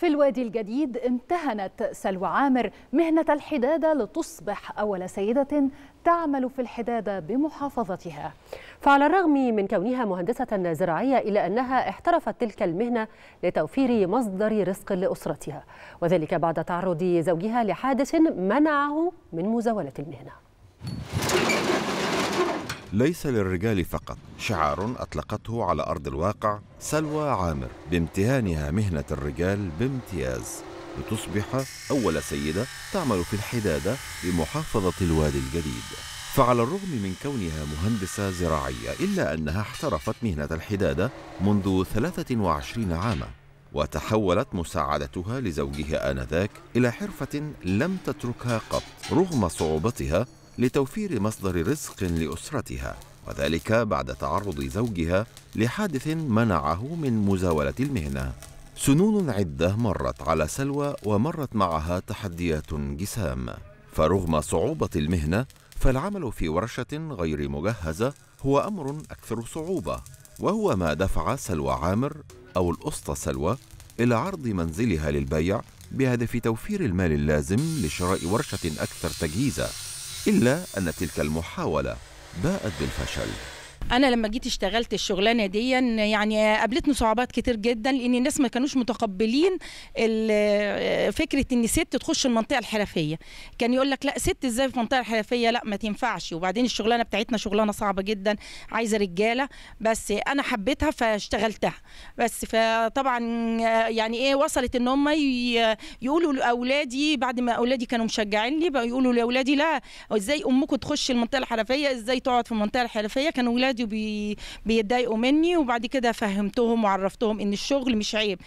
في الوادي الجديد امتهنت سلوى عامر مهنة الحدادة لتصبح أول سيدة تعمل في الحدادة بمحافظتها فعلى الرغم من كونها مهندسة زراعية إلا أنها احترفت تلك المهنة لتوفير مصدر رزق لأسرتها وذلك بعد تعرض زوجها لحادث منعه من مزاولة المهنة ليس للرجال فقط شعار أطلقته على أرض الواقع سلوى عامر بامتهانها مهنة الرجال بامتياز لتصبح أول سيدة تعمل في الحدادة بمحافظة الوادي الجديد فعلى الرغم من كونها مهندسة زراعية إلا أنها احترفت مهنة الحدادة منذ 23 عاما وتحولت مساعدتها لزوجها آنذاك إلى حرفة لم تتركها قط رغم صعوبتها لتوفير مصدر رزق لأسرتها وذلك بعد تعرض زوجها لحادث منعه من مزاولة المهنة سنون عدة مرت على سلوى ومرت معها تحديات جسام فرغم صعوبة المهنة فالعمل في ورشة غير مجهزة هو أمر أكثر صعوبة وهو ما دفع سلوى عامر أو الأسطى سلوى إلى عرض منزلها للبيع بهدف توفير المال اللازم لشراء ورشة أكثر تجهيزاً إلا أن تلك المحاولة باءت بالفشل انا لما جيت اشتغلت الشغلانه دي يعني قابلتني صعوبات كتير جدا لان الناس ما كانوش متقبلين آه، فكره ان ست تخش المنطقه الحرفيه كان يقول لك لا ست ازاي في المنطقه الحرفيه لا ما تنفعش وبعدين الشغلانه بتاعتنا شغلانه صعبه جدا عايزه رجاله بس انا حبيتها فاشتغلتها بس فطبعا يعني ايه وصلت ان هم يقولوا لاولادي بعد ما اولادي كانوا مشجعين لي بقى يقولوا لاولادي لا ازاي امكم تخش المنطقه الحرفيه ازاي تقعد في المنطقه الحرفيه كانوا ولادي وبيتضايقوا مني وبعد كده فهمتهم وعرفتهم ان الشغل مش عيب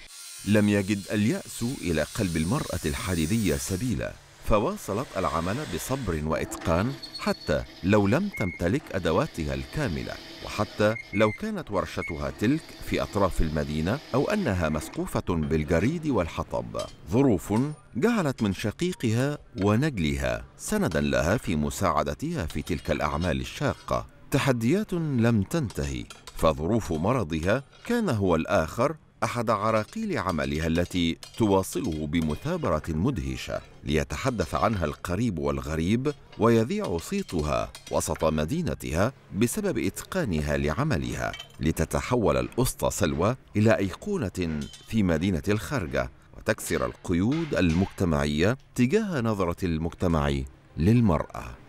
لم يجد الياس الى قلب المراه الحديديه سبيلا فواصلت العمل بصبر واتقان حتى لو لم تمتلك ادواتها الكامله وحتى لو كانت ورشتها تلك في اطراف المدينه او انها مسقوفه بالجريد والحطب ظروف جعلت من شقيقها ونجلها سندا لها في مساعدتها في تلك الاعمال الشاقه تحديات لم تنتهي فظروف مرضها كان هو الآخر أحد عراقيل عملها التي تواصله بمثابرة مدهشة ليتحدث عنها القريب والغريب ويذيع صيتها وسط مدينتها بسبب إتقانها لعملها لتتحول الأسطى سلوى إلى أيقونة في مدينة الخرجة وتكسر القيود المجتمعية تجاه نظرة المجتمع للمرأة